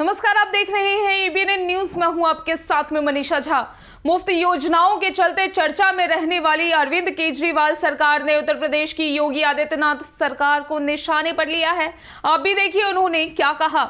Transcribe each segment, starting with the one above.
नमस्कार आप देख रहे हैं एबीएन न्यूज में हूं आपके साथ में मनीषा झा मुफ्त योजनाओं के चलते चर्चा में रहने वाली अरविंद केजरीवाल सरकार ने उत्तर प्रदेश की योगी आदित्यनाथ सरकार को निशाने पर लिया है आप भी देखिए उन्होंने क्या कहा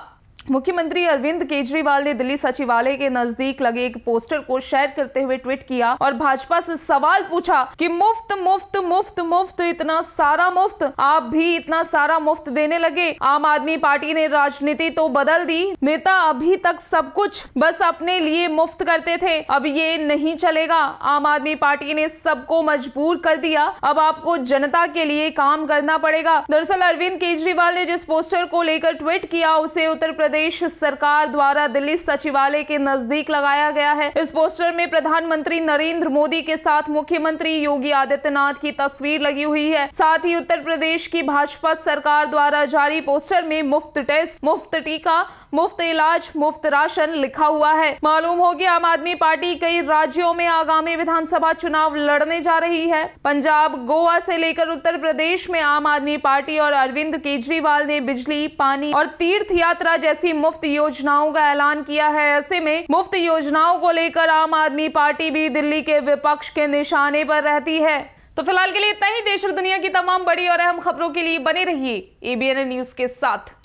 मुख्यमंत्री अरविंद केजरीवाल ने दिल्ली सचिवालय के नजदीक लगे एक पोस्टर को शेयर करते हुए ट्वीट किया और भाजपा से सवाल पूछा कि मुफ्त मुफ्त मुफ्त मुफ्त इतना सारा मुफ्त आप भी इतना सारा मुफ्त देने लगे आम आदमी पार्टी ने राजनीति तो बदल दी नेता अभी तक सब कुछ बस अपने लिए मुफ्त करते थे अब ये नहीं चलेगा आम आदमी पार्टी ने सबको मजबूर कर दिया अब आपको जनता के लिए काम करना पड़ेगा दरअसल अरविंद केजरीवाल ने जिस पोस्टर को लेकर ट्वीट किया उसे उत्तर प्रदेश प्रदेश सरकार द्वारा दिल्ली सचिवालय के नजदीक लगाया गया है इस पोस्टर में प्रधानमंत्री नरेंद्र मोदी के साथ मुख्यमंत्री योगी आदित्यनाथ की तस्वीर लगी हुई है साथ ही उत्तर प्रदेश की भाजपा सरकार द्वारा जारी पोस्टर में मुफ्त टेस्ट मुफ्त टीका मुफ्त इलाज मुफ्त राशन लिखा हुआ है मालूम हो गया आम आदमी पार्टी कई राज्यों में आगामी विधानसभा चुनाव लड़ने जा रही है पंजाब गोवा से लेकर उत्तर प्रदेश में आम आदमी पार्टी और अरविंद केजरीवाल ने बिजली पानी और तीर्थ यात्रा जैसे ऐसी मुफ्त योजनाओं का ऐलान किया है ऐसे में मुफ्त योजनाओं को लेकर आम आदमी पार्टी भी दिल्ली के विपक्ष के निशाने पर रहती है तो फिलहाल के लिए इतना ही देश और दुनिया की तमाम बड़ी और अहम खबरों के लिए बने रहिए एबीएन न्यूज के साथ